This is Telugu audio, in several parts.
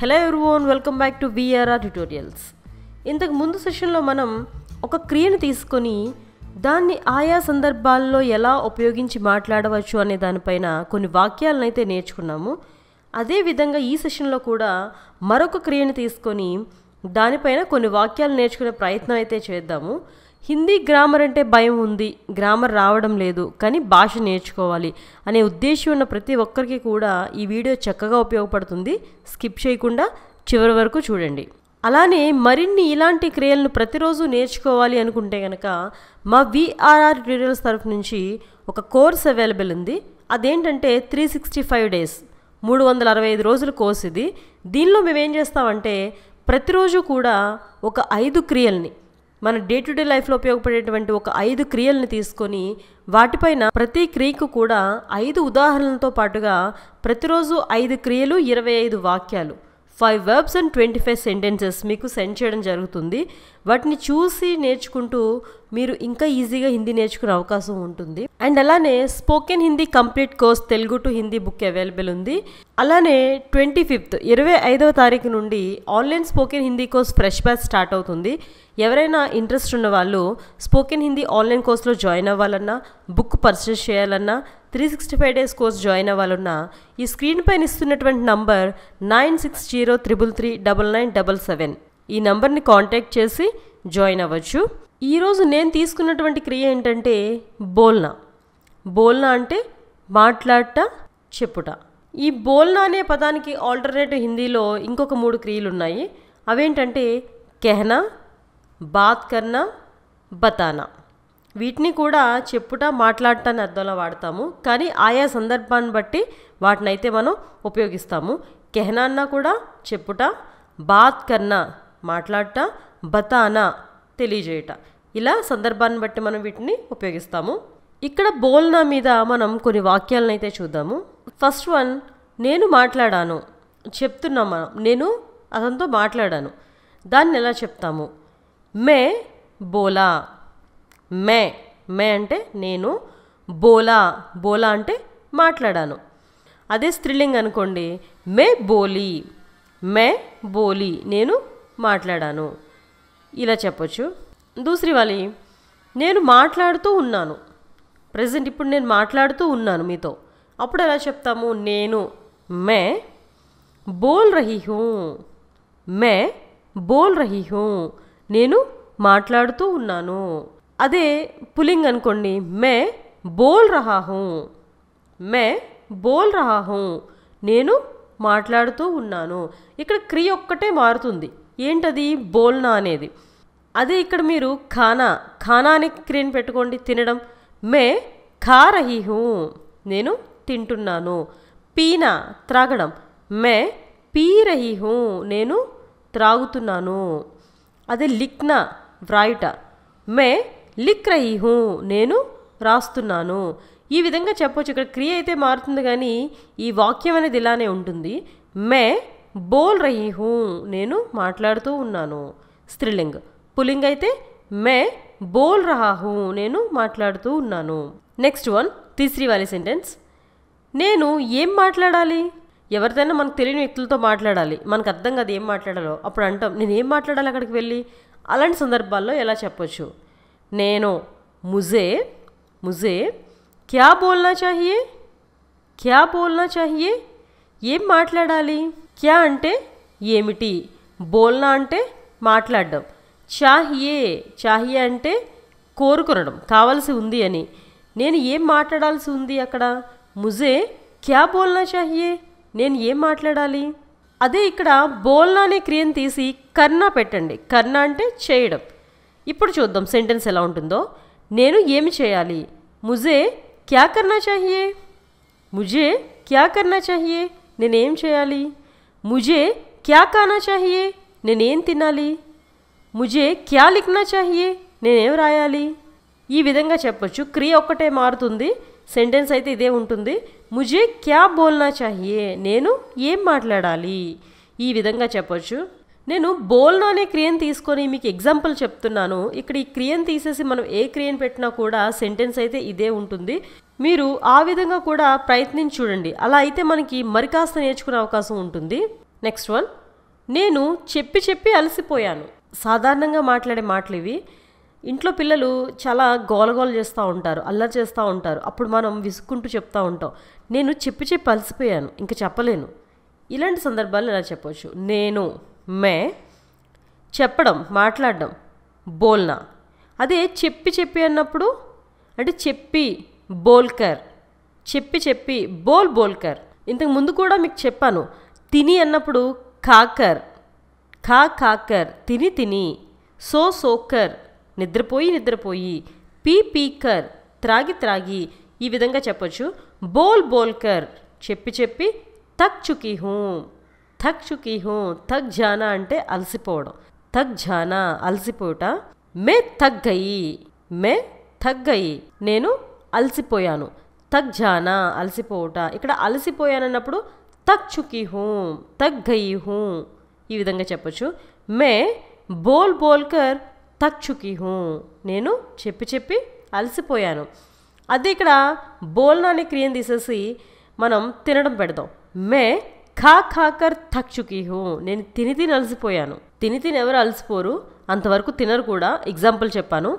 hello own welcome back to VRR tutorials ఇంతకు ముందు సెషన్లో మనం ఒక క్రియను తీసుకొని దాన్ని ఆయా సందర్భాల్లో ఎలా ఉపయోగించి మాట్లాడవచ్చు అనే దానిపైన కొన్ని వాక్యాలను అయితే నేర్చుకున్నాము అదేవిధంగా ఈ సెషన్లో కూడా మరొక క్రియను తీసుకొని దానిపైన కొన్ని వాక్యాలు నేర్చుకునే ప్రయత్నం అయితే చేద్దాము హిందీ గ్రామర్ అంటే భయం ఉంది గ్రామర్ రావడం లేదు కానీ భాష నేర్చుకోవాలి అనే ఉద్దేశం ఉన్న ప్రతి ఒక్కరికి కూడా ఈ వీడియో చక్కగా ఉపయోగపడుతుంది స్కిప్ చేయకుండా చివరి వరకు చూడండి అలానే మరిన్ని ఇలాంటి క్రియలను ప్రతిరోజు నేర్చుకోవాలి అనుకుంటే కనుక మా విఆర్ఆర్ ట్యూటోరియల్స్ తరఫు నుంచి ఒక కోర్స్ అవైలబుల్ ఉంది అదేంటంటే త్రీ సిక్స్టీ ఫైవ్ డేస్ మూడు వందల అరవై ఐదు రోజుల కోర్స్ ఇది దీనిలో మేము ఏం చేస్తామంటే ప్రతిరోజు కూడా ఒక ఐదు క్రియల్ని మన డే టు డే లైఫ్లో ఉపయోగపడేటువంటి ఒక ఐదు క్రియలను తీసుకొని వాటిపైన ప్రతి క్రియకు కూడా ఐదు ఉదాహరణలతో పాటుగా ప్రతిరోజు ఐదు క్రియలు ఇరవై ఐదు వాక్యాలు five verbs and twenty five sentences మీకు సెండ్ చేయడం జరుగుతుంది వాటిని చూసి నేర్చుకుంటూ మీరు ఇంకా ఈజీగా హిందీ నేర్చుకునే అవకాశం ఉంటుంది అండ్ అలానే spoken Hindi complete course Telugu to Hindi book available ఉంది అలానే ట్వంటీ ఫిఫ్త్ ఇరవై ఐదవ తారీఖు నుండి online spoken Hindi course fresh batch start అవుతుంది ఎవరైనా ఇంట్రెస్ట్ ఉన్న వాళ్ళు స్పోకెన్ హిందీ ఆన్లైన్ కోర్సులో జాయిన్ అవ్వాలన్నా బుక్ పర్చేస్ చేయాలన్నా three sixty five days course join అవ్వాలన్నా ఈ స్క్రీన్ పైన ఇస్తున్నటువంటి number nine six zero triple three double nine double seven ఈ నంబర్ని కాంటాక్ట్ చేసి జాయిన్ అవ్వచ్చు ఈరోజు నేను తీసుకున్నటువంటి క్రియ ఏంటంటే బోల్నా బోల్నా అంటే మాట్లాడట చెప్పుట ఈ బోల్నా అనే పదానికి ఆల్టర్నేటివ్ హిందీలో ఇంకొక మూడు క్రియలు ఉన్నాయి అవేంటంటే కెహనా బాత్ కన్నా బతానా వీటిని కూడా చెప్పుట మాట్లాడటాన్ని అర్థంలో వాడతాము కానీ ఆయా సందర్భాన్ని బట్టి వాటినైతే మనం ఉపయోగిస్తాము కెహనాన్న కూడా చెప్పుట బాత్ కన్నా మాట్లాడట బతానా తెలియజేయట ఇలా సందర్భాన్ని బట్టి మనం వీటిని ఉపయోగిస్తాము ఇక్కడ బోల్నా మీద మనం కొన్ని వాక్యాలను అయితే చూద్దాము ఫస్ట్ వన్ నేను మాట్లాడాను చెప్తున్నాం మనం నేను అతనితో మాట్లాడాను దాన్ని ఎలా చెప్తాము మే బోలా మే మే అంటే నేను బోలా బోలా అంటే మాట్లాడాను అదే స్త్రీలింగ్ అనుకోండి మే బోలి మే బోలి నేను మాట్లాడాను ఇలా చెప్పొచ్చు దూసరి వాళ్ళి నేను మాట్లాడుతూ ఉన్నాను ప్రజెంట్ ఇప్పుడు నేను మాట్లాడుతూ ఉన్నాను మీతో అప్పుడు ఎలా చెప్తాము నేను మే బోల్ రహీ హూ మే బోల్ రహీ హూ నేను మాట్లాడుతూ ఉన్నాను అదే పులింగ్ అనుకోండి మే బోల్ రహా హూ మే బోల్ రహా హూ నేను మాట్లాడుతూ ఉన్నాను ఇక్కడ క్రియ ఒక్కటే మారుతుంది ఏంటది బోల్నా అనేది అదే ఇక్కడ మీరు ఖానా ఖానా అనే క్రియను పెట్టుకోండి తినడం మే ఖా రహీ హూ నేను తింటున్నాను పీనా త్రాగడం మే పీ రహీ హూ నేను త్రాగుతున్నాను అదే లిక్నా వ్రాయుట మే లిక్ రయి హూ నేను రాస్తున్నాను ఈ విధంగా చెప్పొచ్చు ఇక్కడ క్రియ అయితే మారుతుంది కానీ ఈ వాక్యం అనేది ఇలానే ఉంటుంది మే బోల్ రయి హూ నేను మాట్లాడుతూ ఉన్నాను స్త్రీలింగ్ పులింగ్ అయితే మే బోల్ రహా హూ నేను మాట్లాడుతూ ఉన్నాను నెక్స్ట్ వన్ తీసరి వాలి సెంటెన్స్ నేను ఏం మాట్లాడాలి ఎవరిదైనా మనకు తెలియని వ్యక్తులతో మాట్లాడాలి మనకు అర్థం కాదు ఏం మాట్లాడాలో అప్పుడు అంటాం నేను ఏం మాట్లాడాలి అక్కడికి వెళ్ళి అలాంటి సందర్భాల్లో ఎలా చెప్పొచ్చు నేను ముజే ముజే క్యా బోల్నా చాహియే క్యా బోల్నా చాహియే ఏం మాట్లాడాలి క్యా అంటే ఏమిటి బోల్నా అంటే మాట్లాడడం చాహియే చాహియే అంటే కోరుకునడం కావాల్సి ఉంది అని నేను ఏం మాట్లాడాల్సి ఉంది అక్కడ ముజే క్యా బోల్నా చాహియే నేను ఏం మాట్లాడాలి అదే ఇక్కడ బోల్నా అనే క్రియను తీసి కర్ణ పెట్టండి కర్ణ అంటే చేయడం ఇప్పుడు చూద్దాం సెంటెన్స్ ఎలా ఉంటుందో నేను ఏమి చేయాలి ముజే క్యా కర్నా చాహియే ముజే క్యా కర్నా చాహియే నేనేం చేయాలి ముజే క్యా కానా చాహియే నేనేం తినాలి ముజే క్యా లిఖనా చాహియే నేనేం రాయాలి ఈ విధంగా చెప్పొచ్చు క్రియ ఒక్కటే మారుతుంది సెంటెన్స్ అయితే ఇదే ఉంటుంది ముజే క్యా బోల్నా చాహియే నేను ఏం మాట్లాడాలి ఈ విధంగా చెప్పొచ్చు నేను బోల్నా అనే క్రియన్ తీసుకొని మీకు ఎగ్జాంపుల్ చెప్తున్నాను ఇక్కడ ఈ క్రియను తీసేసి మనం ఏ క్రియన్ పెట్టినా కూడా సెంటెన్స్ అయితే ఇదే ఉంటుంది మీరు ఆ విధంగా కూడా ప్రయత్నించి చూడండి అలా అయితే మనకి మరి కాస్త నేర్చుకునే అవకాశం ఉంటుంది నెక్స్ట్ వన్ నేను చెప్పి చెప్పి అలసిపోయాను సాధారణంగా మాట్లాడే మాటలు ఇవి ఇంట్లో పిల్లలు చాలా గోలగోల చేస్తూ ఉంటారు అల్లరి చేస్తూ ఉంటారు అప్పుడు మనం విసుక్కుంటూ చెప్తూ ఉంటాం నేను చెప్పి చెప్పి అలసిపోయాను ఇంకా చెప్పలేను ఇలాంటి సందర్భాలు ఇలా చెప్పవచ్చు నేను మే చెప్పడం మాట్లాడడం బోల్నా అదే చెప్పి చెప్పి అన్నప్పుడు అంటే చెప్పి బోల్కర్ చెప్పి చెప్పి బోల్ బోల్కర్ ఇంతకు ముందు కూడా మీకు చెప్పాను తిని అన్నప్పుడు కాకర్ కా కాకర్ తిని తిని సో సోకర్ నిద్రపోయి నిద్రపోయి పీ పీకర్ త్రాగి త్రాగి ఈ విధంగా చెప్పొచ్చు బోల్ బోల్కర్ చెప్పి చెప్పి తక్ చుకీ హూ థక్ చుకీ హూ థక్ జానా అంటే అలసిపోవడం థక్ జానా అలసిపోట మే థక్ గయి మే థక్ గయి నేను అలసిపోయాను థక్ జానా అలసిపోవుట ఇక్కడ అలసిపోయానన్నప్పుడు తక్ చుకీ హూ తక్ గయి హూ ఈ విధంగా చెప్పొచ్చు మే బోల్ బోల్కర్ తక్షుకి హూ నేను చెప్పి చెప్పి అలసిపోయాను అదే ఇక్కడ బోల్నా అనే క్రియను తీసేసి మనం తినడం పెడదాం మే ఖా ఖాకర్ తక్షుకి హూ నేను తిని తిని అలసిపోయాను తిని తిని ఎవరు అలసిపోరు అంతవరకు తినరు కూడా ఎగ్జాంపుల్ చెప్పాను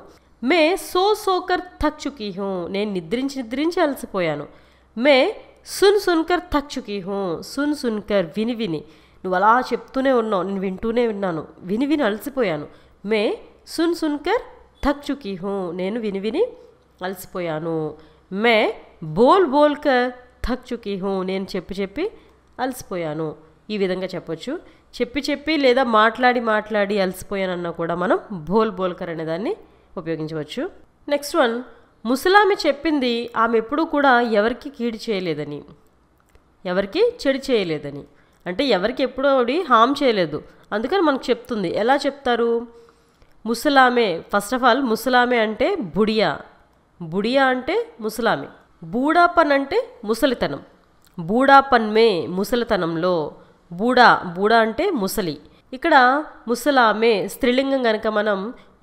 మే సో సోకర్ తక్షుకి హూ నేను నిద్రించి నిద్రించి అలసిపోయాను మే సున్ సున్కర్ తక్షుకి హూ సున్ సున్కర్ విని విని నువ్వు అలా చెప్తూనే ఉన్నావు నేను వింటూనే విన్నాను విని విని అలసిపోయాను మే సున్ सुनकर थक चुकी हूँ नैन विनी విని అలసిపోయాను మే బోల్ బోల్కర్ థక్ చుకీ హూ నేను చెప్పి చెప్పి అలసిపోయాను ఈ విధంగా చెప్పొచ్చు చెప్పి చెప్పి లేదా మాట్లాడి మాట్లాడి అలసిపోయానన్నా కూడా మనం బోల్ బోల్కర్ అనే దాన్ని ఉపయోగించవచ్చు నెక్స్ట్ వన్ ముసలామె చెప్పింది ఆమె ఎప్పుడూ కూడా ఎవరికి కీడు చేయలేదని ఎవరికి చెడు చేయలేదని అంటే ఎవరికి ఎప్పుడూ హామ్ చేయలేదు అందుకని మనకు చెప్తుంది ఎలా చెప్తారు ముసలామే ఫస్ట్ ఆఫ్ ఆల్ ముసలామే అంటే బుడియా బుడియా అంటే ముసలామే బూడాపన్ అంటే ముసలితనం బూడాపన్మే ముసలితనంలో బూడా బూడా అంటే ముసలి ఇక్కడ ముసలామే స్త్రీలింగం కనుక మనం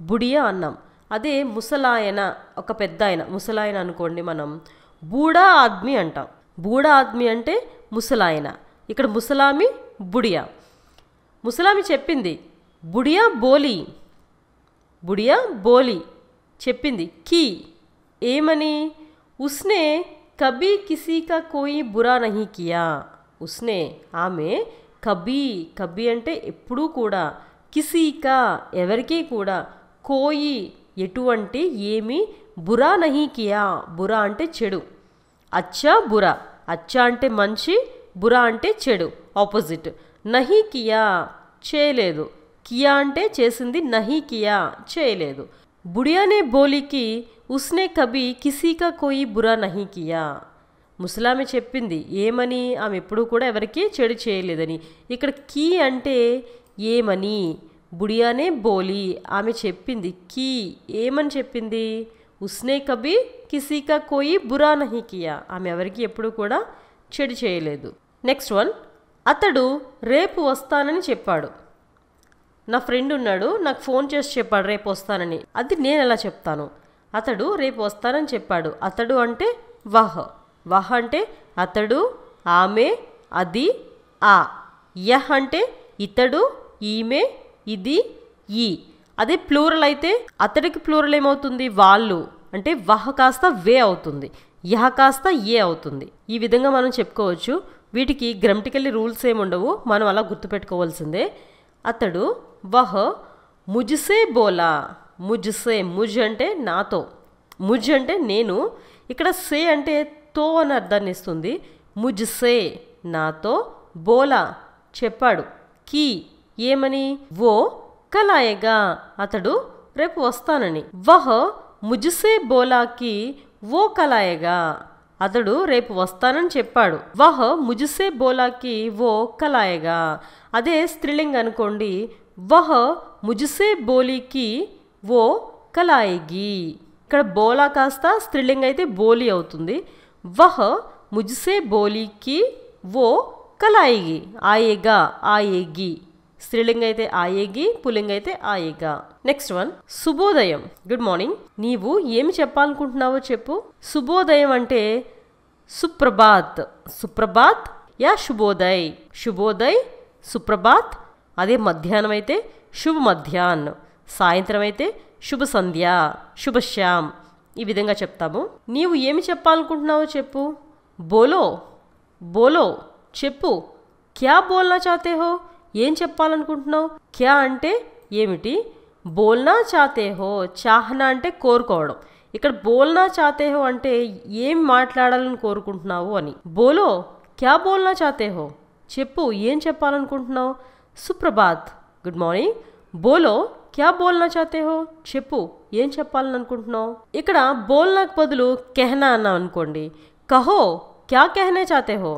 బుడియా అన్నాం అదే ముసలాయన ఒక పెద్ద ఆయన ముసలాయన అనుకోండి మనం బూడా ఆద్మి అంటాం బూడా ఆద్మి అంటే ముసలాయన ఇక్కడ ముసలామి బుడియా ముసలామి చెప్పింది బుడియా బోలి బుడియా బోలి చెప్పింది కీ ఏమని ఉస్నే కబీ కిసీకా కోయి బురా నహీ కియా ఉస్నే ఆమె కబీ కబీ అంటే ఎప్పుడూ కూడా కా ఎవరికీ కూడా కోయి ఎటువంటి ఏమీ బురా నహీ కియా బురా అంటే చెడు అచ్చా బురా అచ్చా అంటే మంచి బురా అంటే చెడు ఆపోజిట్ నహీ కియా చేయలేదు కియా అంటే చేసింది నహి కియా చేయలేదు బుడియానే బోలికి ఉస్నే కబి కిసీకా కోయి బురా నహి కియా ముసలామె చెప్పింది ఏమని ఆమె ఎప్పుడూ కూడా ఎవరికీ చెడు చేయలేదని ఇక్కడ కీ అంటే ఏమని బుడియానే బోలి ఆమె చెప్పింది కీ ఏమని చెప్పింది ఉస్నే కబి కిసీకా కోయి బురా నహి కియా ఆమె ఎవరికి ఎప్పుడూ కూడా చెడు చేయలేదు నెక్స్ట్ వన్ అతడు రేపు వస్తానని చెప్పాడు నా ఫ్రెండ్ ఉన్నాడు నాకు ఫోన్ చేసి చెప్పాడు రేపు వస్తానని అది నేను ఎలా చెప్తాను అతడు రేపు వస్తానని చెప్పాడు అతడు అంటే వహ్ వహ్ అంటే అతడు ఆమె అది ఆ యహ్ అంటే ఇతడు ఈమె ఇది ఈ అదే ప్లూరల్ అయితే అతడికి ప్లూరల్ ఏమవుతుంది వాళ్ళు అంటే వహ కాస్త వే అవుతుంది యహ కాస్త ఏ అవుతుంది ఈ విధంగా మనం చెప్పుకోవచ్చు వీటికి గ్రమ్టికల్లీ రూల్స్ ఏముండవు మనం అలా గుర్తుపెట్టుకోవాల్సిందే అతడు వహ్ ముజ్సే బోలా ముజ్సే ముజ్ అంటే నాతో ముజ్ అంటే నేను ఇక్కడ సే అంటే తో అని అర్థాన్ని ఇస్తుంది ముజ్సే నాతో బోలా చెప్పాడు కీ ఏమని ఓ కలాయగా అతడు రేపు వస్తానని వహ్ ముజ్సే బోలాకి ఓ కలాయగా అతడు రేపు వస్తానని చెప్పాడు వహ్ ముజుసే బోలాకి ఓ కలాయగా అదే స్త్రీలింగ్ అనుకోండి వహ్ ముజుసే బోలీకి ఓ కలాయిగి ఇక్కడ బోలా కాస్త స్త్రీలింగ్ అయితే బోలీ అవుతుంది వహ్ ముజుసే బోలీకి ఓ కలాయిగి ఆయేగా ఆయేగి స్త్రీలింగ అయితే ఆయేగి పులింగ అయితే ఆయేగా నెక్స్ట్ వన్ శుభోదయం గుడ్ మార్నింగ్ నీవు ఏమి చెప్పాలనుకుంటున్నావో చెప్పు శుభోదయం అంటే సుప్రభాత్ సుప్రభాత్ యా శుభోదయ్ శుభోదయ్ సుప్రభాత్ అదే మధ్యాహ్నం అయితే శుభ మధ్యాహ్నం సాయంత్రం అయితే శుభ సంధ్య శుభశ్యామ్ ఈ విధంగా చెప్తాము నీవు ఏమి చెప్పాలనుకుంటున్నావో చెప్పు బోలో బోలో చెప్పు క్యా బోల్నా చాతే హో ఏం చెప్పాలనుకుంటున్నావు క్యా అంటే ఏమిటి బోల్నా చాతేహో చాహనా అంటే కోరుకోవడం ఇక్కడ బోల్నా చాతేహో అంటే ఏం మాట్లాడాలని కోరుకుంటున్నావు అని బోలో క్యా బోల్నా చాతేహో చెప్పు ఏం చెప్పాలనుకుంటున్నావు సుప్రభాత్ గుడ్ మార్నింగ్ బోలో క్యా బోల్నా చాతేహో చెప్పు ఏం చెప్పాలని అనుకుంటున్నావు ఇక్కడ బోల్నాకు బదులు కెహనా అన్నాం అనుకోండి కహో క్యా కెహనే చాతేహో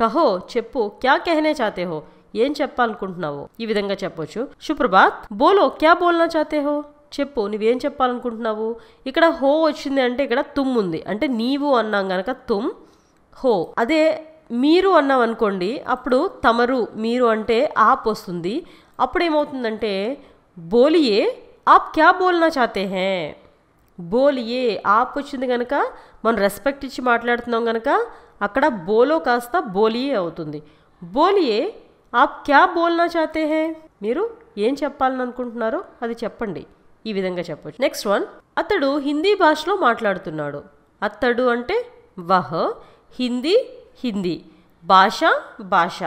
కహో చెప్పు క్యా కెహనే చాతేహో ఏం చెప్పాలనుకుంటున్నావో ఈ విధంగా చెప్పొచ్చు సుప్రభాత్ బోలో క్యా బోల్నా చాతే హో చెప్పు నువ్వేం చెప్పాలనుకుంటున్నావు ఇక్కడ హో వచ్చింది అంటే ఇక్కడ తుమ్ ఉంది అంటే నీవు అన్నాం గనక తుమ్ హో అదే మీరు అన్నాం అనుకోండి అప్పుడు తమరు మీరు అంటే ఆప్ వస్తుంది అప్పుడు ఏమవుతుందంటే బోలియే ఆప్ క్యా బోల్నా చాతే హే బోలియే ఆప్ వచ్చింది కనుక మనం రెస్పెక్ట్ ఇచ్చి మాట్లాడుతున్నాం కనుక అక్కడ బోలో కాస్త బోలియే అవుతుంది బోలియే ఆప్ క్యా బోల్నా చాతే హే మీరు ఏం చెప్పాలని అనుకుంటున్నారో అది చెప్పండి ఈ విధంగా చెప్పచ్చు నెక్స్ట్ వన్ అతడు హిందీ భాషలో మాట్లాడుతున్నాడు అతడు అంటే వహ హిందీ హిందీ భాష భాష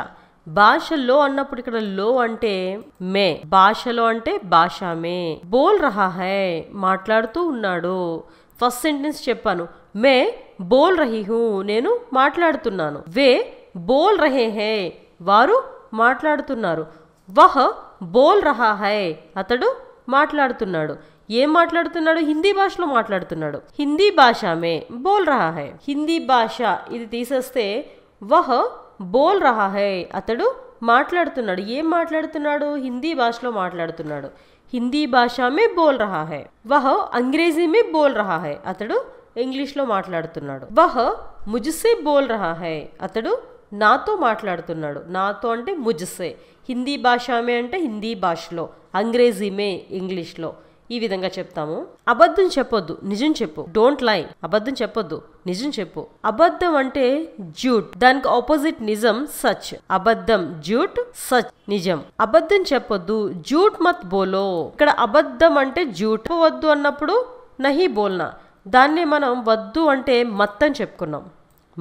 భాషలో అన్నప్పుడు ఇక్కడ లో అంటే మే భాషలో అంటే భాష మే బోల్ రహా హై మాట్లాడుతూ ఉన్నాడు ఫస్ట్ సెంటెన్స్ చెప్పాను మే బోల్ రహి నేను మాట్లాడుతున్నాను వే బోల్ రహే హే వారు మాట్లాడుతున్నారు వహ్ బోల్ రహా హై అతడు మాట్లాడుతున్నాడు ఏం మాట్లాడుతున్నాడు హిందీ భాషలో మాట్లాడుతున్నాడు హిందీ భాషమే బోల్ రహా హై హిందీ భాష ఇది తీసేస్తే వహ్ బోల్ రహా హై అతడు మాట్లాడుతున్నాడు ఏం మాట్లాడుతున్నాడు హిందీ భాషలో మాట్లాడుతున్నాడు హిందీ భాషమే బోల్ రహా హై వహ్ మే బోల్ రహా హై అతడు ఇంగ్లీష్లో మాట్లాడుతున్నాడు వహ్ ముజుసే బోల్ రహా హై అతడు నాతో మాట్లాడుతున్నాడు నాతో అంటే ముజ్సే హిందీ భాషమే అంటే హిందీ భాషలో అంగ్రేజీమే ఇంగ్లీష్లో ఈ విధంగా చెప్తాము అబద్ధం చెప్పొద్దు నిజం చెప్పు డోంట్ లై అబద్ధం చెప్పొద్దు నిజం చెప్పు అబద్ధం అంటే జ్యూట్ దానికి ఆపోజిట్ నిజం సచ్ అబద్ధం జ్యూట్ సచ్ నిజం అబద్ధం చెప్పొద్దు జ్యూట్ మత్ బోలో ఇక్కడ అబద్ధం అంటే జ్యూట్ వద్దు అన్నప్పుడు నహి బోల్నా దాన్ని మనం వద్దు అంటే మత్ అని చెప్పుకున్నాం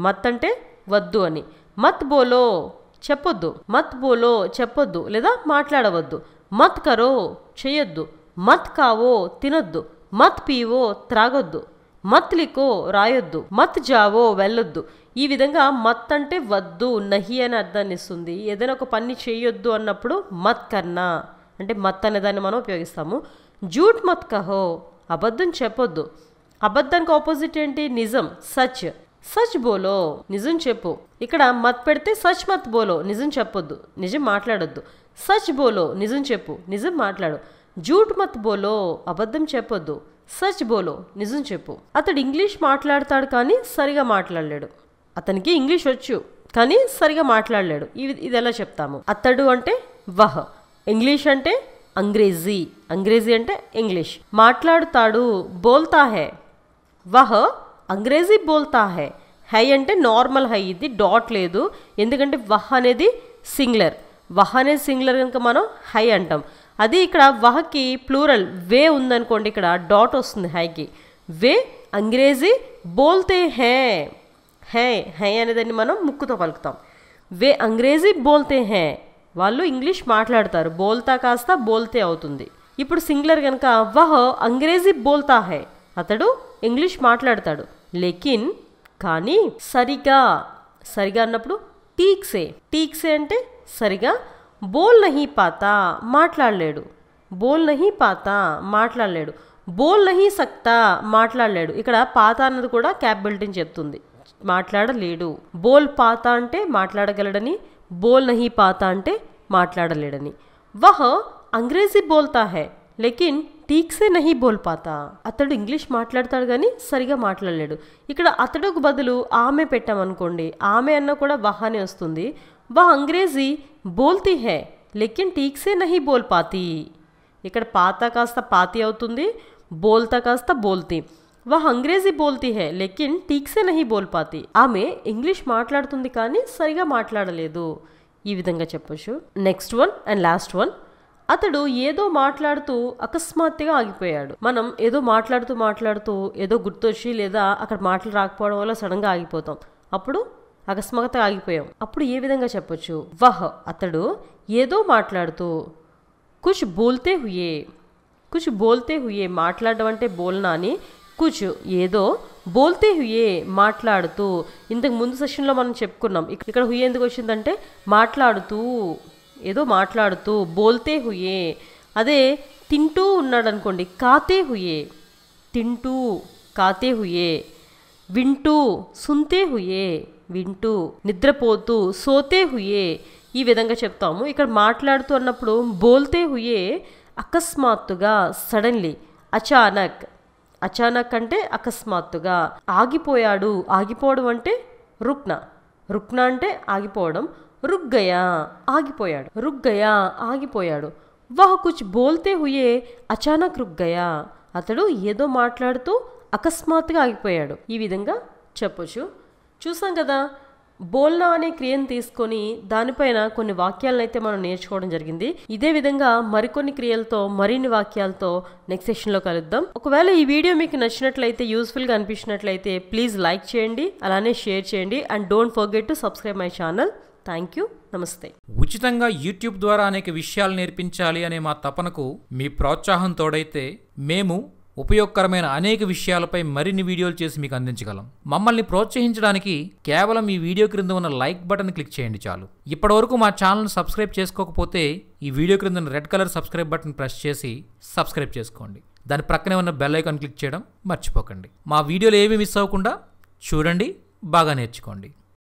మత్ అంటే వద్దు అని మత్ బోలో చెప్పొద్దు మత్ బోలో చెప్పొద్దు లేదా మాట్లాడవద్దు మత్ కరో చేయొద్దు మత్ కావో తినొద్దు మత్ పీవో త్రాగొద్దు మత్ లికో రాయొద్దు మత్ జావో వెళ్ళొద్దు ఈ విధంగా మత్ అంటే వద్దు నహి అని అర్థాన్ని ఇస్తుంది ఏదైనా ఒక పని చేయొద్దు అన్నప్పుడు మత్ కన్నా అంటే మత్ అనే దాన్ని మనం ఉపయోగిస్తాము జూట్ మత్ కహో అబద్ధం చెప్పొద్దు అబద్ధానికి ఆపోజిట్ ఏంటి నిజం సచ్ సచ్ బోలో నిజం చెప్పు ఇక్కడ మత్ పెడితే సచ్ మత్ బోలో నిజం చెప్పొద్దు నిజం మాట్లాడొద్దు సచ్ బోలో నిజం చెప్పు నిజం మాట్లాడు జూట్ మత్ బోలో అబద్ధం చెప్పొద్దు సచ్ బోలో నిజం చెప్పు అతడు ఇంగ్లీష్ మాట్లాడతాడు కానీ సరిగా మాట్లాడలేడు అతనికి ఇంగ్లీష్ వచ్చు కానీ సరిగా మాట్లాడలేడు ఇది ఇది ఎలా చెప్తాము అతడు అంటే వహ్ ఇంగ్లీష్ అంటే అంగ్రేజీ అంగ్రేజీ అంటే ఇంగ్లీష్ మాట్లాడుతాడు బోల్తా హే వహ్ అంగ్రేజీ బోల్తా హై హై అంటే నార్మల్ హై ఇది డాట్ లేదు ఎందుకంటే వహ అనేది సింగులర్ వహ అనేది సింగులర్ కనుక మనం హై అంటాం అది ఇక్కడ వహకి ప్లూరల్ వే ఉందనుకోండి ఇక్కడ డాట్ వస్తుంది హైకి వే అంగ్రేజీ బోల్తే హే హే హై అనేదాన్ని మనం ముక్కుతో పలుకుతాం వే అంగ్రేజీ బోల్తే హే వాళ్ళు ఇంగ్లీష్ మాట్లాడతారు బోల్తా కాస్త బోల్తే అవుతుంది ఇప్పుడు సింగులర్ కనుక వహ అంగ్రేజీ బోల్తా హే అతడు ఇంగ్లీష్ మాట్లాడతాడు లెకిన్ కానీ సరిగా సరిగా అన్నప్పుడు టీక్సే టీక్సే అంటే సరిగా బోల్ నహి పాత మాట్లాడలేడు బోల్ నహి పాత మాట్లాడలేడు బోల్ నహి సక్తా మాట్లాడలేడు ఇక్కడ పాత అన్నది కూడా క్యాపబిలిటీని చెప్తుంది మాట్లాడలేడు బోల్ పాత అంటే మాట్లాడగలడని బోల్ నహి పాత అంటే మాట్లాడలేడని వహ అంగ్రేజీ బోల్తా హే లేకిన్ టీక్సే నహి బోల్ పాతా అతడు ఇంగ్లీష్ మాట్లాడతాడు కానీ సరిగా మాట్లాడలేడు ఇక్కడ అతడుకు బదులు ఆమె పెట్టామనుకోండి ఆమె అన్న కూడా వాహానే వస్తుంది వా అంగ్రేజీ బోల్తీ హే లెక్కిన్ టీక్సే నహి బోల్ పాతి ఇక్కడ పాత కాస్త పాతి అవుతుంది బోల్తా కాస్త బోల్తీ వా అంగ్రేజీ బోల్తీ హే లెక్కిన్ టీక్సే నహి బోల్ పాతి ఆమె ఇంగ్లీష్ మాట్లాడుతుంది కానీ సరిగా మాట్లాడలేదు ఈ విధంగా చెప్పొచ్చు next one and last one అతడు ఏదో మాట్లాడుతూ అకస్మాత్తుగా ఆగిపోయాడు మనం ఏదో మాట్లాడుతూ మాట్లాడుతూ ఏదో గుర్తొచ్చి లేదా అక్కడ మాటలు రాకపోవడం వల్ల సడన్గా ఆగిపోతాం అప్పుడు అకస్మాత్తుగా ఆగిపోయాం అప్పుడు ఏ విధంగా చెప్పొచ్చు వహ్ అతడు ఏదో మాట్లాడుతూ కుచ్ బోల్తే హుయే కుచ్ బోల్తే హుయే మాట్లాడడం అంటే బోల్నా అని కుచ్ ఏదో బోల్తే హుయే మాట్లాడుతూ ఇంతకు ముందు సెషన్లో మనం చెప్పుకున్నాం ఇక్కడ హుయే ఎందుకు వచ్చిందంటే మాట్లాడుతూ ఏదో మాట్లాడుతూ బోల్తే హుయే అదే తింటూ ఉన్నాడు అనుకోండి కాతే హుయే తింటూ కాతే హుయే వింటూ సుంతే హుయే వింటూ నిద్రపోతూ సోతే హుయే ఈ విధంగా చెప్తాము ఇక్కడ మాట్లాడుతూ అన్నప్పుడు బోల్తే హుయే అకస్మాత్తుగా సడన్లీ అచానక్ అచానక్ అంటే అకస్మాత్తుగా ఆగిపోయాడు ఆగిపోవడం అంటే రుక్న రుక్న అంటే ఆగిపోవడం రుగ్గయా ఆగిపోయాడు రుగ్గయా ఆగిపోయాడు వాహ్ కుచ్ బోల్తే హుయే అచానక్ రుగ్గయా అతడు ఏదో మాట్లాడుతూ అకస్మాత్తుగా ఆగిపోయాడు ఈ విధంగా చెప్పొచ్చు చూసాం కదా బోల్నా అనే క్రియను తీసుకొని దానిపైన కొన్ని వాక్యాలను అయితే మనం నేర్చుకోవడం జరిగింది ఇదే విధంగా మరికొన్ని క్రియలతో మరిన్ని వాక్యాలతో నెక్స్ట్ సెషన్లో కలుద్దాం ఒకవేళ ఈ వీడియో మీకు నచ్చినట్లయితే యూస్ఫుల్గా అనిపించినట్లయితే ప్లీజ్ లైక్ చేయండి అలానే షేర్ చేయండి and don't forget to subscribe my channel thank you నమస్తే ఉచితంగా యూట్యూబ్ ద్వారా అనేక విషయాలు నేర్పించాలి అనే మా తపనకు మీ ప్రోత్సాహం తోడైతే మేము ఉపయోగకరమైన అనేక విషయాలపై మరిన్ని వీడియోలు చేసి మీకు అందించగలం మమ్మల్ని ప్రోత్సహించడానికి కేవలం ఈ వీడియో క్రింద ఉన్న లైక్ బటన్ క్లిక్ చేయండి చాలు ఇప్పటివరకు మా ఛానల్ను సబ్స్క్రైబ్ చేసుకోకపోతే ఈ వీడియో క్రింద ఉన్న red colour subscribe button press చేసి సబ్స్క్రైబ్ చేసుకోండి దాని ప్రక్కనే ఉన్న బెల్ ఐకాన్ క్లిక్ చేయడం మర్చిపోకండి మా వీడియోలు ఏమీ మిస్ అవ్వకుండా చూడండి బాగా నేర్చుకోండి